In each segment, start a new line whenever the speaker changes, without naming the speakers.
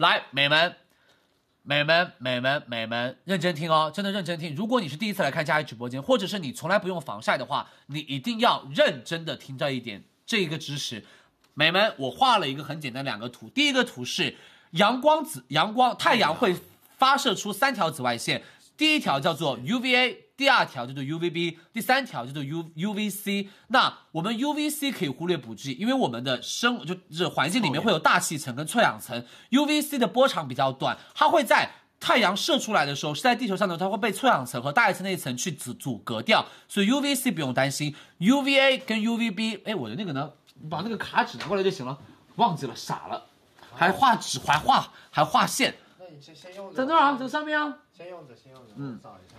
来，美们，美们，美们，美们，认真听哦，真的认真听。如果你是第一次来看佳怡直播间，或者是你从来不用防晒的话，你一定要认真的听这一点这一个知识。美们，我画了一个很简单两个图，第一个图是阳光紫阳光太阳会发射出三条紫外线，第一条叫做 UVA。第二条叫做 U V B，第三条叫做 U U V C。那我们 U V C 可以忽略不计，因为我们的生就是环境里面会有大气层跟臭氧层，U V C 的波长比较短，它会在太阳射出来的时候，是在地球上的，它会被臭氧层和大气层那一层去阻阻隔掉，所以 U V C 不用担心。U V A 跟 U V B，哎，我的那个呢，把那个卡纸拿过来就行了。忘记了，傻了，还画纸，还画，还画线。那你先先用在那儿？在上面啊。先用着，先用着，嗯，找一下。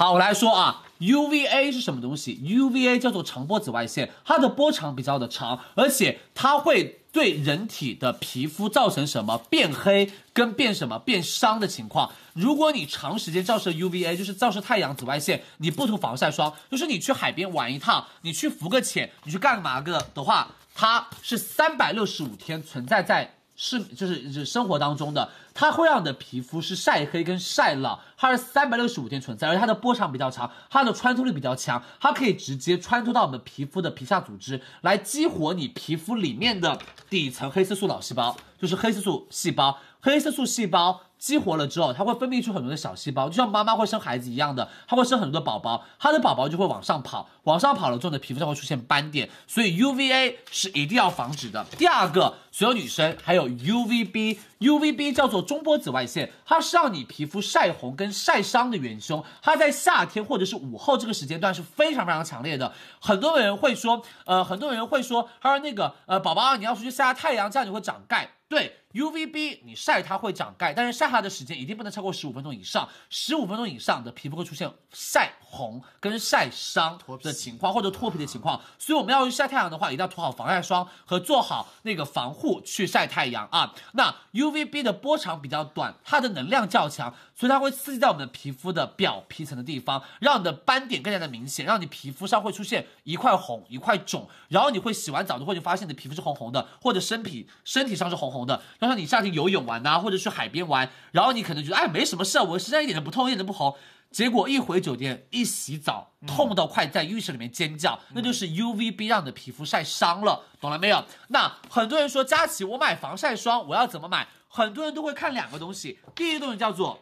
好我来说啊，UVA 是什么东西？UVA 叫做长波紫外线，它的波长比较的长，而且它会对人体的皮肤造成什么变黑跟变什么变伤的情况。如果你长时间照射 UVA，就是照射太阳紫外线，你不涂防晒霜，就是你去海边玩一趟，你去浮个潜，你去干嘛个的话，它是三百六十五天存在在。是，就是生活当中的，它会让你的皮肤是晒黑跟晒老，它是三百六十五天存在，而且它的波长比较长，它的穿透力比较强，它可以直接穿透到我们皮肤的皮下组织，来激活你皮肤里面的底层黑色素老细胞，就是黑色素细胞。黑色素细胞激活了之后，它会分泌出很多的小细胞，就像妈妈会生孩子一样的，它会生很多的宝宝，它的宝宝就会往上跑，往上跑了，之后呢，皮肤上会出现斑点，所以 UVA 是一定要防止的。第二个，所有女生还有 UVB，UVB 叫做中波紫外线，它是让你皮肤晒红跟晒伤的元凶，它在夏天或者是午后这个时间段是非常非常强烈的。很多人会说，呃，很多人会说，他说那个，呃，宝宝，你要出去晒下太阳，这样你会长钙。对 U V B，你晒它会长钙，但是晒它的时间一定不能超过十五分钟以上。十五分钟以上的皮肤会出现晒红跟晒伤的情况，或者脱皮的情况。所以我们要去晒太阳的话，一定要涂好防晒霜和做好那个防护去晒太阳啊。那 U V B 的波长比较短，它的能量较强，所以它会刺激到我们的皮肤的表皮层的地方，让你的斑点更加的明显，让你皮肤上会出现一块红一块肿，然后你会洗完澡之后就发现你的皮肤是红红的，或者身体身体上是红红。红的，就像你夏天游泳玩呐，或者去海边玩，然后你可能觉得哎没什么事我身上一点都不痛，一点都不红，结果一回酒店一洗澡，痛到快在浴室里面尖叫，那就是 U V B 让你的皮肤晒伤了，懂了没有？那很多人说佳琪，我买防晒霜我要怎么买？很多人都会看两个东西，第一个东西叫做，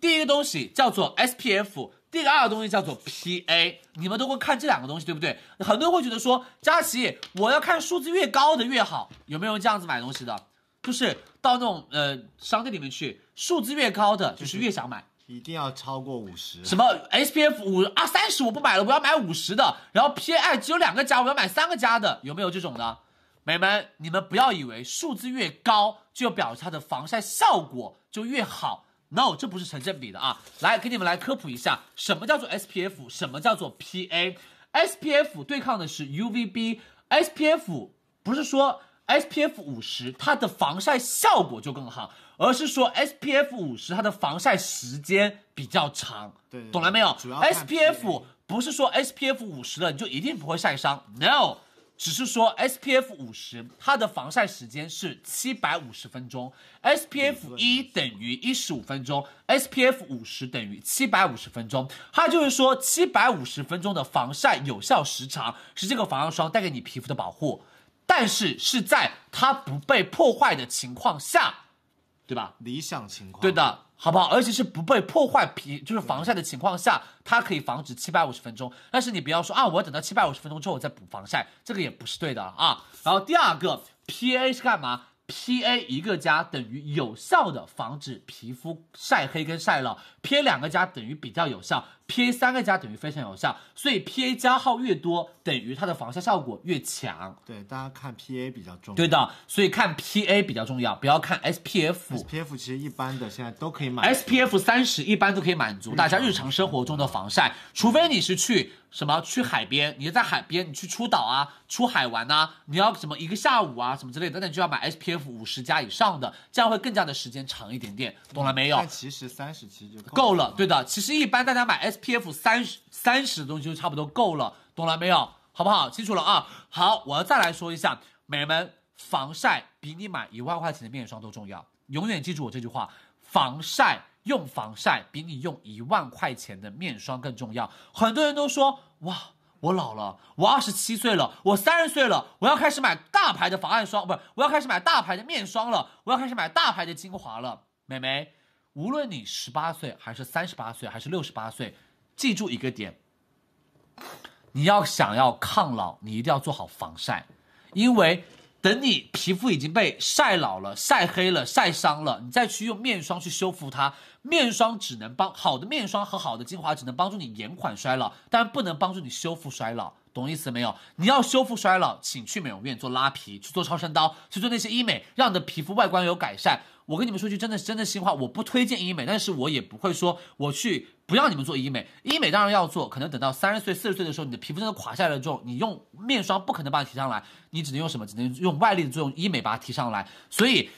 第一个东西叫做 S P F。第二个东西叫做 P A，你们都会看这两个东西，对不对？很多人会觉得说，佳琪，我要看数字越高的越好，有没有这样子买东西的？就是到那种呃商店里面去，数字越高的就是越想买，一定要超过五十。什么 S P F 五啊三十我不买了，我要买五十的。然后 P I 只有两个加，我要买三个加的，有没有这种的？美们，你们不要以为数字越高就表示它的防晒效果就越好。no，这不是成正比的啊！来给你们来科普一下，什么叫做 SPF，什么叫做 PA。SPF 对抗的是 UVB，SPF 不是说 SPF 五十它的防晒效果就更好，而是说 SPF 五十它的防晒时间比较长。对，懂了没有？SPF 不是说 SPF 五十了你就一定不会晒伤。no。只是说，SPF 五十它的防晒时间是七百五十分钟，SPF 一等于一十五分钟，SPF 五十等于七百五十分钟。它就是说，七百五十分钟的防晒有效时长是这个防晒霜带给你皮肤的保护，但是是在它不被破坏的情况下。对吧？理想情况，对的，好不好？而且是不被破坏皮，就是防晒的情况下，它可以防止七百五十分钟。但是你不要说啊，我要等到七百五十分钟之后再补防晒，这个也不是对的啊。然后第二个，PA 是干嘛？PA 一个加等于有效的防止皮肤晒黑跟晒老，P A 两个加等于比较有效。PA 三个加等于非常有效，所以 PA 加号越多，等于它的防晒效果越强。对，大家看 PA 比较重要。对的，所以看 PA 比较重要，不要看 SPF。SPF 其实一般的现在都可以满 SPF 三十，一般都可以满足大家日常生活中的防晒，除非你是去什么去海边，你在海边你去出岛啊、出海玩呐，你要什么一个下午啊什么之类，等等就要买 SPF 五十加以上的，这样会更加的时间长一点点，懂了没有？其实三十其实就够了。对的，其实一般大家买 SP。P F 三十三十东西就差不多够了，懂了没有？好不好？清楚了啊？好，我要再来说一下，美眉们，防晒比你买一万块钱的面霜都重要。永远记住我这句话，防晒用防晒比你用一万块钱的面霜更重要。很多人都说，哇，我老了，我二十七岁了，我三十岁了，我要开始买大牌的防晒霜，不是，我要开始买大牌的面霜了，我要开始买大牌的精华了。美眉，无论你十八岁还是三十八岁还是六十八岁。记住一个点，你要想要抗老，你一定要做好防晒，因为等你皮肤已经被晒老了、晒黑了、晒伤了，你再去用面霜去修复它，面霜只能帮好的面霜和好的精华只能帮助你延缓衰老，但不能帮助你修复衰老，懂意思没有？你要修复衰老，请去美容院做拉皮，去做超声刀，去做那些医美，让你的皮肤外观有改善。我跟你们说句真的是真的心话，我不推荐医美，但是我也不会说我去不要你们做医美。医美当然要做，可能等到三十岁、四十岁的时候，你的皮肤真的垮下来了之后，你用面霜不可能把它提上来，你只能用什么？只能用外力的作用，医美把它提上来。所以，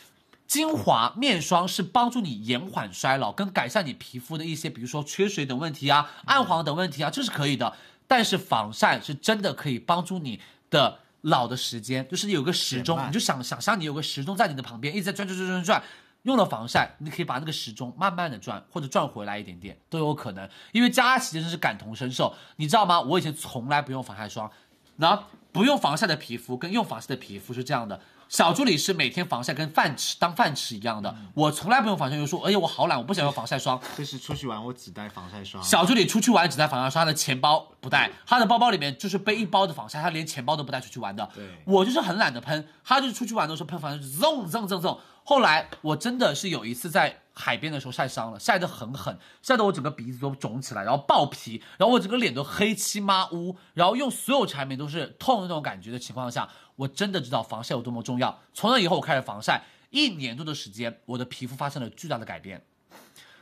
精华、面霜是帮助你延缓衰老跟改善你皮肤的一些，比如说缺水等问题啊、暗黄等问题啊，这是可以的。但是防晒是真的可以帮助你的。老的时间就是有个时钟，你就想想象你有个时钟在你的旁边一直在转转转转转，用了防晒，你可以把那个时钟慢慢的转或者转回来一点点都有可能，因为佳琪真是感同身受，你知道吗？我以前从来不用防晒霜，那不用防晒的皮肤跟用防晒的皮肤是这样的。小助理是每天防晒跟饭吃当饭吃一样的，我从来不用防晒油说哎呀我好懒，我不想用防晒霜。就是出去玩，我只带防晒霜。小助理出去玩只带防晒霜，他的钱包不带，他的包包里面就是背一包的防晒，他连钱包都不带出去玩的。对，我就是很懒得喷，他就是出去玩的时候喷防晒，zong zong zong zong。后来我真的是有一次在。海边的时候晒伤了，晒得很狠，晒得我整个鼻子都肿起来，然后爆皮，然后我整个脸都黑漆麻乌，然后用所有产品都是痛的那种感觉的情况下，我真的知道防晒有多么重要。从那以后，我开始防晒，一年多的时间，我的皮肤发生了巨大的改变。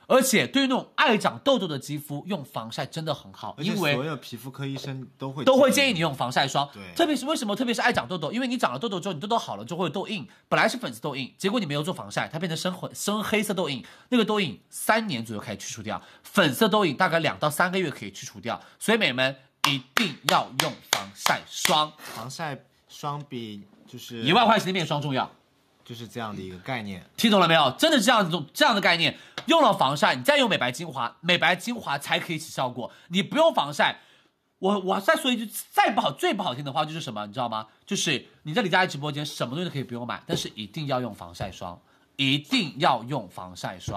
而且对于那种爱长痘痘的肌肤，用防晒真的很好，因为所有皮肤科医生都会都会建议你用防晒霜。对，特别是为什么？特别是爱长痘痘，因为你长了痘痘之后，你痘痘好了之后有痘印，本来是粉色痘印，结果你没有做防晒，它变成深灰深黑色痘印。那个痘印三年左右可以去除掉，粉色痘印大概两到三个月可以去除掉。所以美们一定要用防晒霜，防晒霜比就是一万块钱的面霜重要。就是这样的一个概念，听懂了没有？真的这样子，这样的概念，用了防晒，你再用美白精华，美白精华才可以起效果。你不用防晒，我我再说一句再不好最不好听的话就是什么，你知道吗？就是你在李佳琦直播间什么东西都可以不用买，但是一定要用防晒霜，一定要用防晒霜。